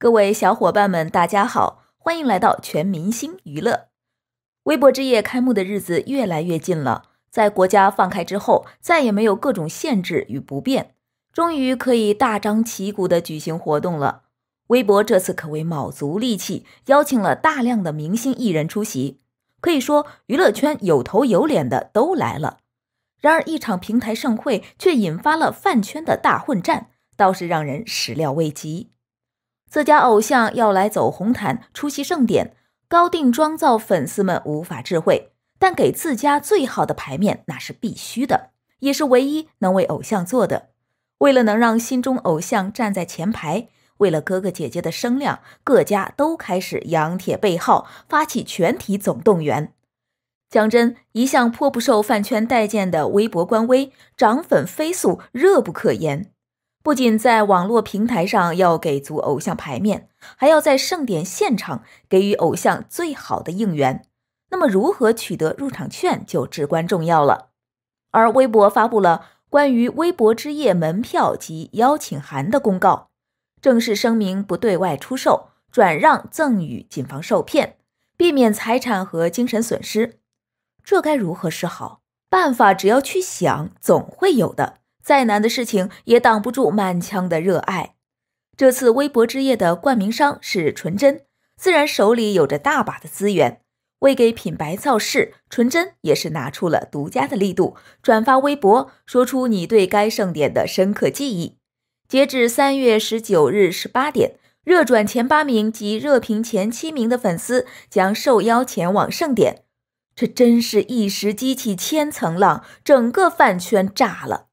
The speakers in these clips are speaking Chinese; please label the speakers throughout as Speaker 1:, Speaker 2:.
Speaker 1: 各位小伙伴们，大家好，欢迎来到全明星娱乐。微博之夜开幕的日子越来越近了，在国家放开之后，再也没有各种限制与不便，终于可以大张旗鼓的举行活动了。微博这次可谓卯足力气，邀请了大量的明星艺人出席，可以说娱乐圈有头有脸的都来了。然而，一场平台盛会却引发了饭圈的大混战，倒是让人始料未及。自家偶像要来走红毯出席盛典，高定妆造粉丝们无法智慧，但给自家最好的牌面那是必须的，也是唯一能为偶像做的。为了能让心中偶像站在前排，为了哥哥姐姐的声量，各家都开始扬铁背号，发起全体总动员。讲真，一向颇不受饭圈待见的微博官微涨粉飞速，热不可言。不仅在网络平台上要给足偶像牌面，还要在盛典现场给予偶像最好的应援。那么，如何取得入场券就至关重要了。而微博发布了关于微博之夜门票及邀请函的公告，正式声明不对外出售、转让、赠与，谨防受骗，避免财产和精神损失。这该如何是好？办法只要去想，总会有的。再难的事情也挡不住满腔的热爱。这次微博之夜的冠名商是纯真，自然手里有着大把的资源。为给品牌造势，纯真也是拿出了独家的力度，转发微博，说出你对该盛典的深刻记忆。截至三月十九日十八点，热转前八名及热评前七名的粉丝将受邀前往盛典。这真是一石激起千层浪，整个饭圈炸了。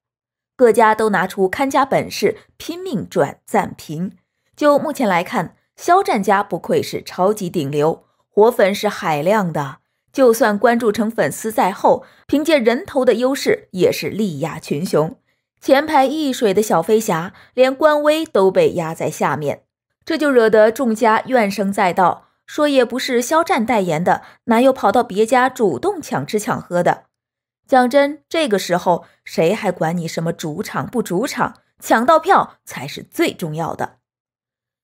Speaker 1: 各家都拿出看家本事，拼命转赞评。就目前来看，肖战家不愧是超级顶流，活粉是海量的。就算关注成粉丝在后，凭借人头的优势也是力压群雄。前排一水的小飞侠，连官微都被压在下面，这就惹得众家怨声载道，说也不是肖战代言的，哪有跑到别家主动抢吃抢喝的？讲真，这个时候谁还管你什么主场不主场？抢到票才是最重要的。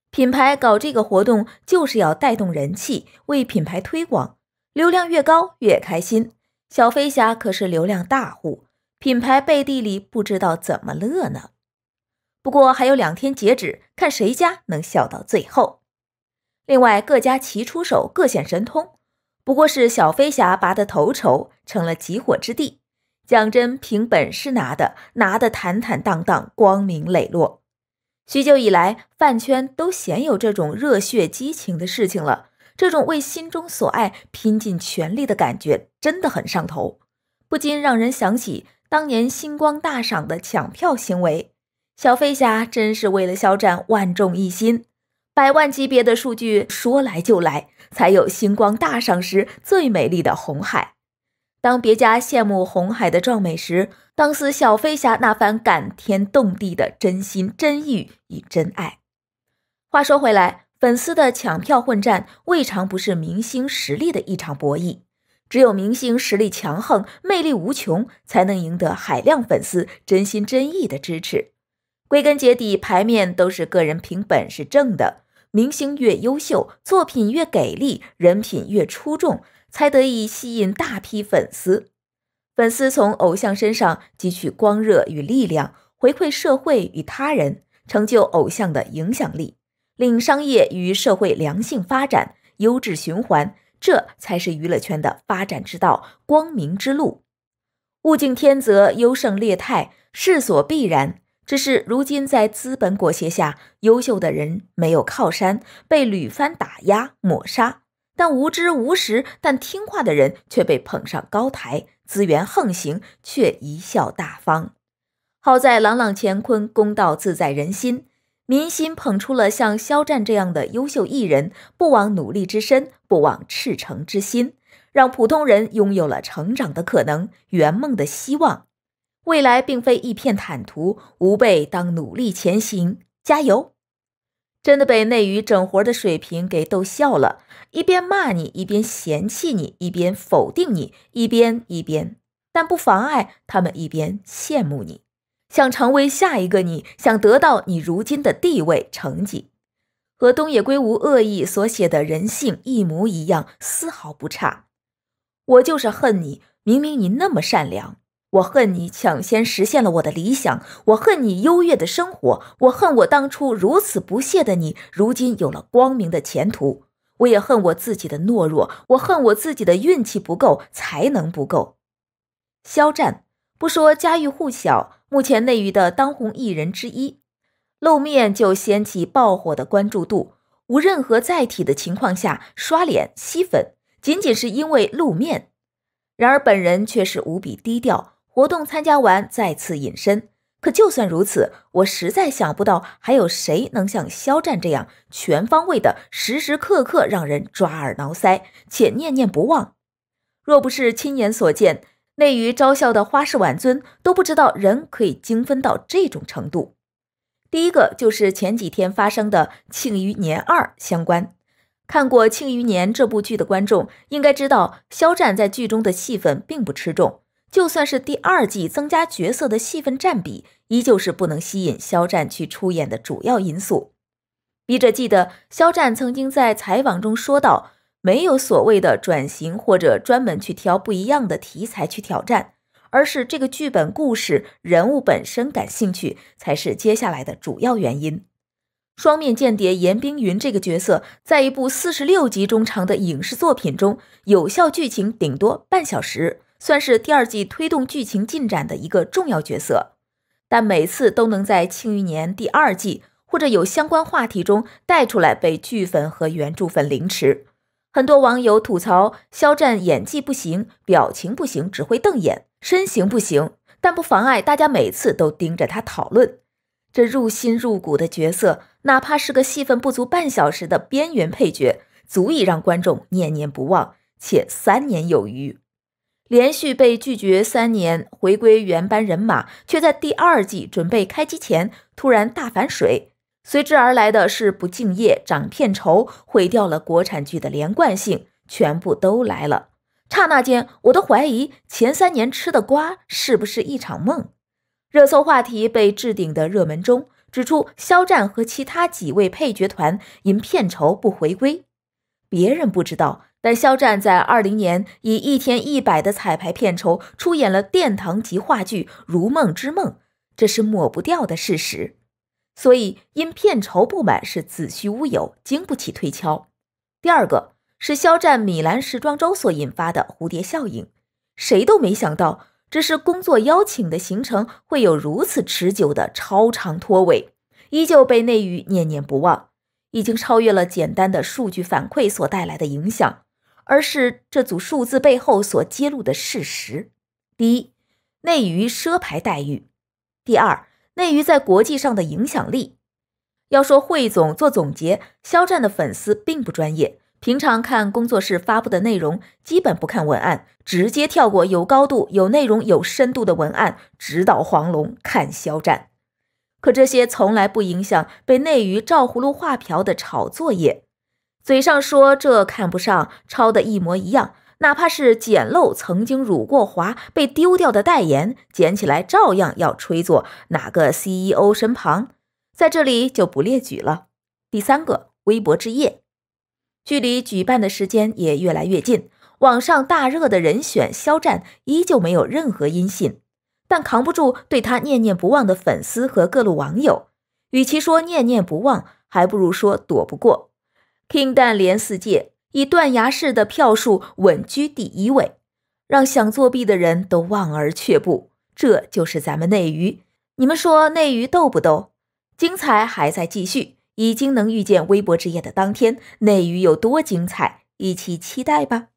Speaker 1: 品牌搞这个活动就是要带动人气，为品牌推广，流量越高越开心。小飞侠可是流量大户，品牌背地里不知道怎么乐呢。不过还有两天截止，看谁家能笑到最后。另外，各家齐出手，各显神通。不过是小飞侠拔得头筹，成了集火之地。讲真，凭本事拿的，拿的坦坦荡荡、光明磊落。许久以来，饭圈都鲜有这种热血激情的事情了。这种为心中所爱拼尽全力的感觉，真的很上头，不禁让人想起当年星光大赏的抢票行为。小飞侠真是为了肖战万众一心。百万级别的数据说来就来，才有星光大赏时最美丽的红海。当别家羡慕红海的壮美时，当是小飞侠那番感天动地的真心真意与真爱。话说回来，粉丝的抢票混战未尝不是明星实力的一场博弈。只有明星实力强横、魅力无穷，才能赢得海量粉丝真心真意的支持。归根结底，牌面都是个人凭本事挣的。明星越优秀，作品越给力，人品越出众，才得以吸引大批粉丝。粉丝从偶像身上汲取光热与力量，回馈社会与他人，成就偶像的影响力，令商业与社会良性发展、优质循环。这才是娱乐圈的发展之道、光明之路。物竞天择，优胜劣汰，势所必然。只是如今在资本裹挟下，优秀的人没有靠山，被屡番打压抹杀；但无知无识但听话的人却被捧上高台，资源横行却贻笑大方。好在朗朗乾坤，公道自在人心，民心捧出了像肖战这样的优秀艺人，不枉努力之身，不枉赤诚之心，让普通人拥有了成长的可能，圆梦的希望。未来并非一片坦途，吾辈当努力前行，加油！真的被内娱整活的水平给逗笑了，一边骂你，一边嫌弃你，一边否定你，一边一边，但不妨碍他们一边羡慕你，想成为下一个你，想得到你如今的地位成绩，和东野圭吾恶意所写的人性一模一样，丝毫不差。我就是恨你，明明你那么善良。我恨你抢先实现了我的理想，我恨你优越的生活，我恨我当初如此不屑的你，如今有了光明的前途。我也恨我自己的懦弱，我恨我自己的运气不够，才能不够。肖战不说家喻户晓，目前内娱的当红艺人之一，露面就掀起爆火的关注度，无任何载体的情况下刷脸吸粉，仅仅是因为露面。然而本人却是无比低调。活动参加完，再次隐身。可就算如此，我实在想不到还有谁能像肖战这样全方位的、时时刻刻让人抓耳挠腮且念念不忘。若不是亲眼所见，内娱招笑的花式挽尊都不知道人可以精分到这种程度。第一个就是前几天发生的《庆余年二》相关。看过《庆余年》这部剧的观众应该知道，肖战在剧中的戏份并不吃重。就算是第二季增加角色的戏份占比，依旧是不能吸引肖战去出演的主要因素。笔者记得，肖战曾经在采访中说到，没有所谓的转型或者专门去挑不一样的题材去挑战，而是这个剧本、故事、人物本身感兴趣，才是接下来的主要原因。双面间谍严冰云这个角色，在一部四十六集中长的影视作品中，有效剧情顶多半小时。算是第二季推动剧情进展的一个重要角色，但每次都能在《庆余年》第二季或者有相关话题中带出来，被剧粉和原著粉凌迟。很多网友吐槽肖战演技不行，表情不行，只会瞪眼，身形不行，但不妨碍大家每次都盯着他讨论。这入心入骨的角色，哪怕是个戏份不足半小时的边缘配角，足以让观众念念不忘且三年有余。连续被拒绝三年，回归原班人马，却在第二季准备开机前突然大反水，随之而来的是不敬业、涨片酬，毁掉了国产剧的连贯性，全部都来了。刹那间，我都怀疑前三年吃的瓜是不是一场梦。热搜话题被置顶的热门中指出，肖战和其他几位配角团因片酬不回归，别人不知道。但肖战在二零年以一天一百的彩排片酬出演了殿堂级话剧《如梦之梦》，这是抹不掉的事实。所以因片酬不满是子虚乌有，经不起推敲。第二个是肖战米兰时装周所引发的蝴蝶效应，谁都没想到，只是工作邀请的行程会有如此持久的超长拖尾，依旧被内娱念念不忘，已经超越了简单的数据反馈所带来的影响。而是这组数字背后所揭露的事实：第一，内娱奢牌待遇；第二，内娱在国际上的影响力。要说汇总做总结，肖战的粉丝并不专业，平常看工作室发布的内容，基本不看文案，直接跳过有高度、有内容、有深度的文案，直捣黄龙看肖战。可这些从来不影响被内娱照葫芦画瓢的炒作业。嘴上说这看不上，抄的一模一样，哪怕是捡漏曾经辱过华被丢掉的代言，捡起来照样要吹作哪个 CEO 身旁，在这里就不列举了。第三个微博之夜，距离举办的时间也越来越近，网上大热的人选肖战依旧没有任何音信，但扛不住对他念念不忘的粉丝和各路网友，与其说念念不忘，还不如说躲不过。King 连四届，以断崖式的票数稳居第一位，让想作弊的人都望而却步。这就是咱们内娱，你们说内娱逗不逗？精彩还在继续，已经能预见微博之夜的当天内娱有多精彩，一起期待吧。